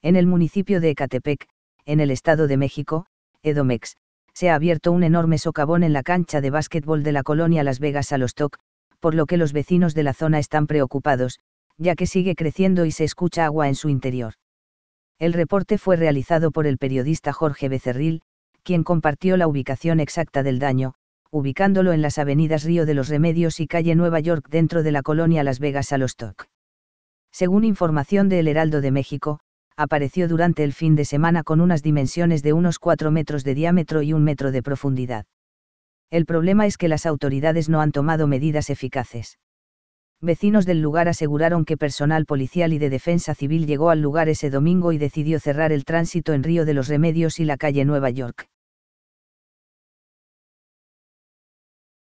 En el municipio de Ecatepec, en el Estado de México, Edomex, se ha abierto un enorme socavón en la cancha de básquetbol de la colonia Las Vegas a por lo que los vecinos de la zona están preocupados, ya que sigue creciendo y se escucha agua en su interior. El reporte fue realizado por el periodista Jorge Becerril, quien compartió la ubicación exacta del daño, ubicándolo en las avenidas Río de los Remedios y calle Nueva York dentro de la colonia Las Vegas a Según información de El Heraldo de México, apareció durante el fin de semana con unas dimensiones de unos 4 metros de diámetro y un metro de profundidad. El problema es que las autoridades no han tomado medidas eficaces. Vecinos del lugar aseguraron que personal policial y de defensa civil llegó al lugar ese domingo y decidió cerrar el tránsito en Río de los Remedios y la calle Nueva York.